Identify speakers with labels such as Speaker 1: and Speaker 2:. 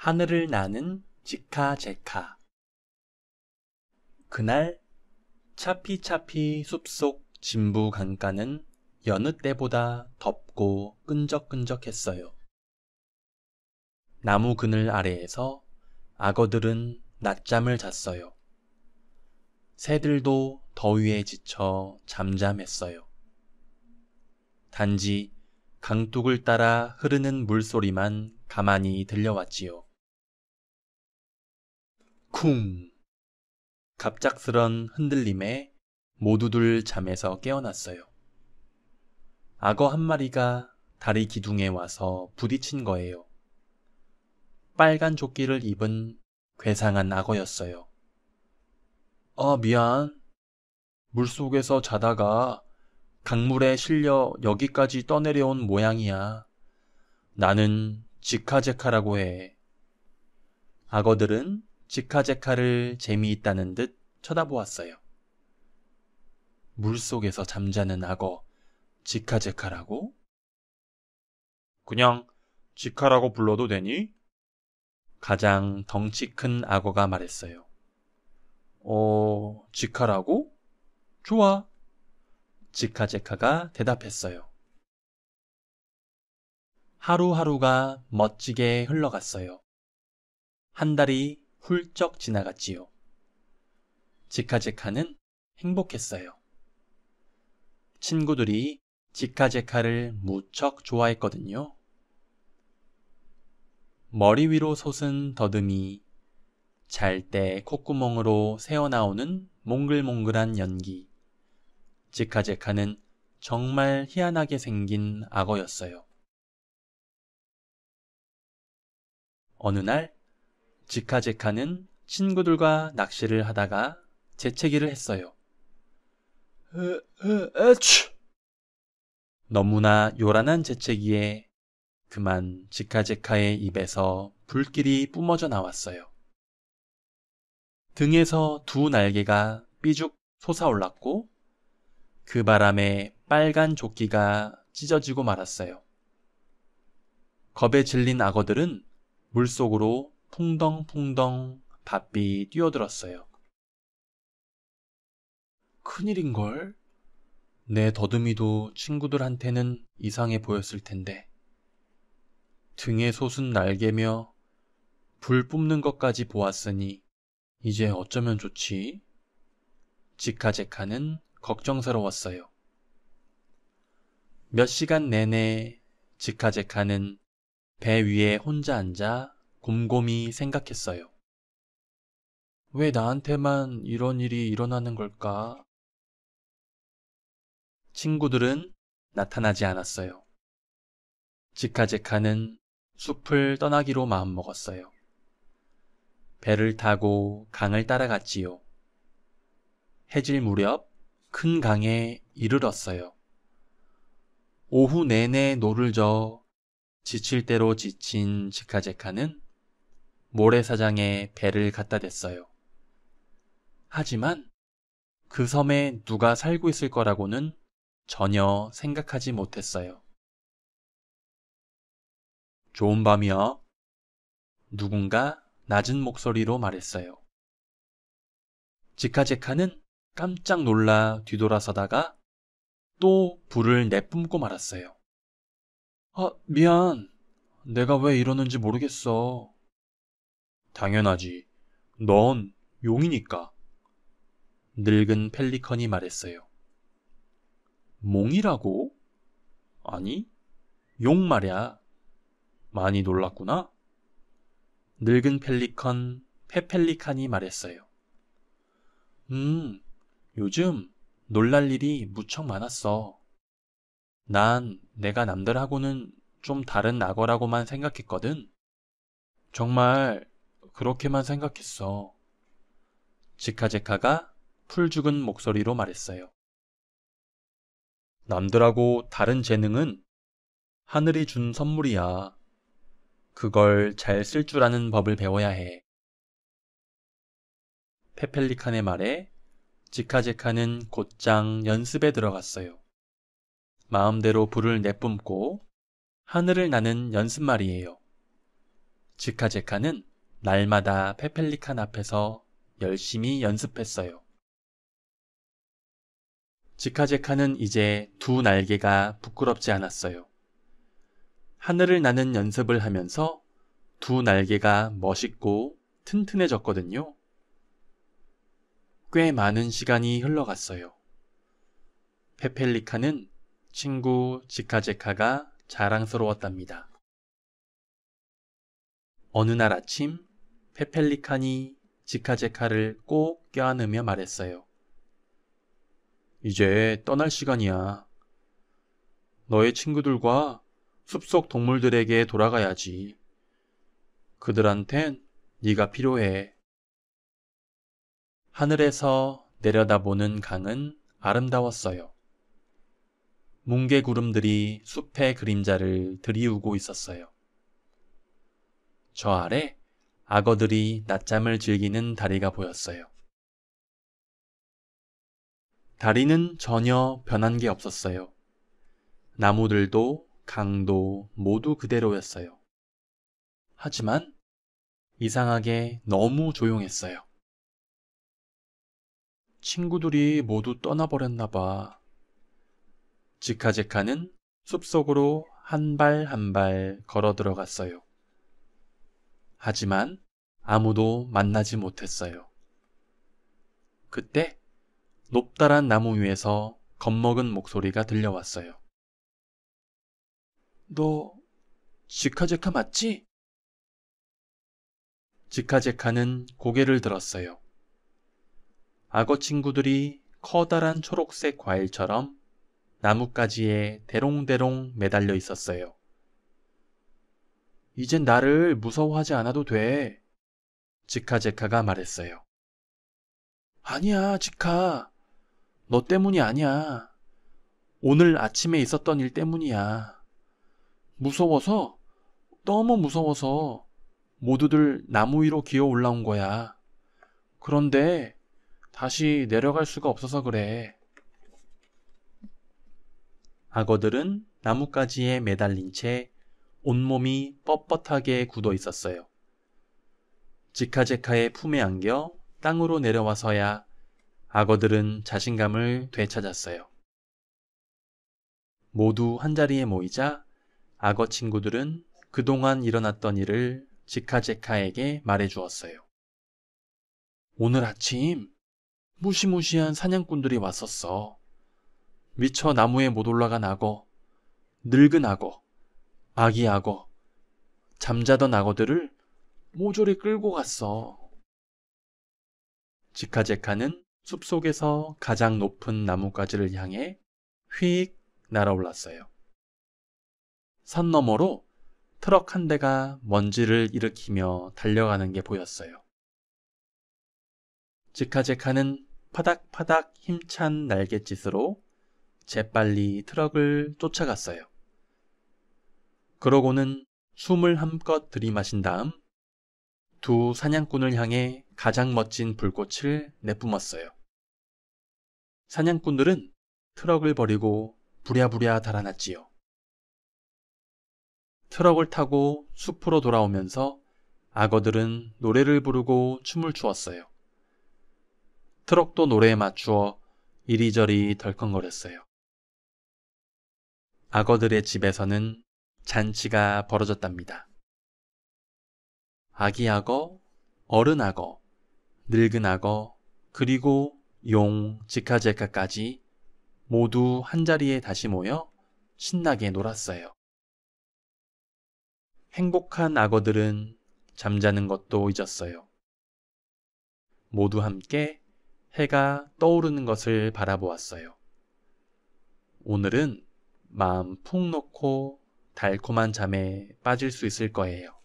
Speaker 1: 하늘을 나는 지카제카. 그날 차피차피 숲속 진부 강가는 여느 때보다 덥고 끈적끈적했어요. 나무 그늘 아래에서 악어들은 낮잠을 잤어요. 새들도 더위에 지쳐 잠잠했어요. 단지 강둑을 따라 흐르는 물소리만 가만히 들려왔지요. 쿵! 갑작스런 흔들림에 모두들 잠에서 깨어났어요. 악어 한 마리가 다리 기둥에 와서 부딪힌 거예요. 빨간 조끼를 입은 괴상한 악어였어요. 아, 미안. 물속에서 자다가 강물에 실려 여기까지 떠내려온 모양이야. 나는 지카제카라고 해. 악어들은 지카제카를 재미있다는 듯 쳐다보았어요. 물속에서 잠자는 악어 지카제카라고? 그냥 지카라고 불러도 되니? 가장 덩치 큰 악어가 말했어요. 어, 지카라고? 좋아. 지카제카가 대답했어요. 하루하루가 멋지게 흘러갔어요. 한 달이 훌쩍 지나갔지요. 지카제카는 행복했어요. 친구들이 지카제카를 무척 좋아했거든요. 머리 위로 솟은 더듬이, 잘 때 콧구멍으로 새어나오는 몽글몽글한 연기. 지카제카는 정말 희한하게 생긴 악어였어요. 어느 날 지카제카는 친구들과 낚시를 하다가 재채기를 했어요. 너무나 요란한 재채기에 그만 지카제카의 입에서 불길이 뿜어져 나왔어요. 등에서 두 날개가 삐죽 솟아올랐고 그 바람에 빨간 조끼가 찢어지고 말았어요. 겁에 질린 악어들은 물속으로 퐁덩퐁덩 바삐 뛰어들었어요. 큰일인걸? 내 더듬이도 친구들한테는 이상해 보였을 텐데. 등에 솟은 날개며 불 뿜는 것까지 보았으니 이제 어쩌면 좋지? 지카제카는 걱정스러웠어요. 몇 시간 내내 지카제카는 배 위에 혼자 앉아 곰곰이 생각했어요. 왜 나한테만 이런 일이 일어나는 걸까? 친구들은 나타나지 않았어요. 지카제카는 숲을 떠나기로 마음먹었어요. 배를 타고 강을 따라갔지요. 해질 무렵 큰 강에 이르렀어요. 오후 내내 노를 저 지칠 대로 지친 지카제카는 모래사장에 배를 갖다 댔어요. 하지만 그 섬에 누가 살고 있을 거라고는 전혀 생각하지 못했어요. 좋은 밤이야. 누군가 낮은 목소리로 말했어요. 지카제카는 깜짝 놀라 뒤돌아서다가 또 불을 내뿜고 말았어요. 아, 미안. 내가 왜 이러는지 모르겠어. 당연하지. 넌 용이니까. 늙은 펠리컨이 말했어요. 몽이라고? 아니, 용 말야. 이 많이 놀랐구나. 늙은 펠리컨, 페펠리칸이 말했어요. 음, 요즘 놀랄 일이 무척 많았어. 난 내가 남들하고는 좀 다른 악어라고만 생각했거든. 정말 그렇게만 생각했어. 지카제카가 풀 죽은 목소리로 말했어요. 남들하고 다른 재능은 하늘이 준 선물이야. 그걸 잘 쓸 줄 아는 법을 배워야 해. 페펠리칸의 말에 지카제카는 곧장 연습에 들어갔어요. 마음대로 불을 내뿜고 하늘을 나는 연습 말이에요. 지카제카는 날마다 페펠리칸 앞에서 열심히 연습했어요. 지카제카는 이제 두 날개가 부끄럽지 않았어요. 하늘을 나는 연습을 하면서 두 날개가 멋있고 튼튼해졌거든요. 꽤 많은 시간이 흘러갔어요. 페펠리카는 친구 지카제카가 자랑스러웠답니다. 어느 날 아침 페펠리칸이 지카제카를 꼭 껴안으며 말했어요. 이제 떠날 시간이야. 너의 친구들과 숲속 동물들에게 돌아가야지. 그들한텐 네가 필요해. 하늘에서 내려다보는 강은 아름다웠어요. 뭉게 구름들이 숲의 그림자를 들이우고 있었어요. 저 아래 악어들이 낮잠을 즐기는 다리가 보였어요. 다리는 전혀 변한 게 없었어요. 나무들도 강도 모두 그대로였어요. 하지만 이상하게 너무 조용했어요. 친구들이 모두 떠나버렸나 봐. 지카제카는 숲속으로 한 발 한발 한 발 걸어 들어갔어요. 하지만 아무도 만나지 못했어요. 그때 높다란 나무 위에서 겁먹은 목소리가 들려왔어요. 너 지카제카 맞지? 지카제카는 고개를 들었어요. 악어 친구들이 커다란 초록색 과일처럼 나뭇가지에 대롱대롱 매달려 있었어요. 이젠 나를 무서워하지 않아도 돼. 지카제카가 말했어요. 아니야, 지카. 너 때문이 아니야. 오늘 아침에 있었던 일 때문이야. 무서워서, 너무 무서워서, 모두들 나무 위로 기어 올라온 거야. 그런데, 다시 내려갈 수가 없어서 그래. 악어들은 나뭇가지에 매달린 채 온몸이 뻣뻣하게 굳어 있었어요. 지카제카의 품에 안겨 땅으로 내려와서야 악어들은 자신감을 되찾았어요. 모두 한자리에 모이자 악어 친구들은 그동안 일어났던 일을 지카제카에게 말해주었어요. 오늘 아침 무시무시한 사냥꾼들이 왔었어. 미처 나무에 못 올라간 악어, 늙은 악어, 아기 악어, 잠자던 악어들을 모조리 끌고 갔어. 지카제카는 숲속에서 가장 높은 나뭇가지를 향해 휙 날아올랐어요. 산 너머로 트럭 한 대가 먼지를 일으키며 달려가는 게 보였어요. 지카제카는 파닥파닥 힘찬 날갯짓으로 재빨리 트럭을 쫓아갔어요. 그러고는 숨을 한껏 들이마신 다음 두 사냥꾼을 향해 가장 멋진 불꽃을 내뿜었어요. 사냥꾼들은 트럭을 버리고 부랴부랴 달아났지요. 트럭을 타고 숲으로 돌아오면서 악어들은 노래를 부르고 춤을 추었어요. 트럭도 노래에 맞추어 이리저리 덜컹거렸어요. 악어들의 집에서는 잔치가 벌어졌답니다. 아기 악어, 어른 악어, 늙은 악어, 그리고 용, 직카제카까지 모두 한자리에 다시 모여 신나게 놀았어요. 행복한 악어들은 잠자는 것도 잊었어요. 모두 함께 해가 떠오르는 것을 바라보았어요. 오늘은 마음 푹 놓고 달콤한 잠에 빠질 수 있을 거예요.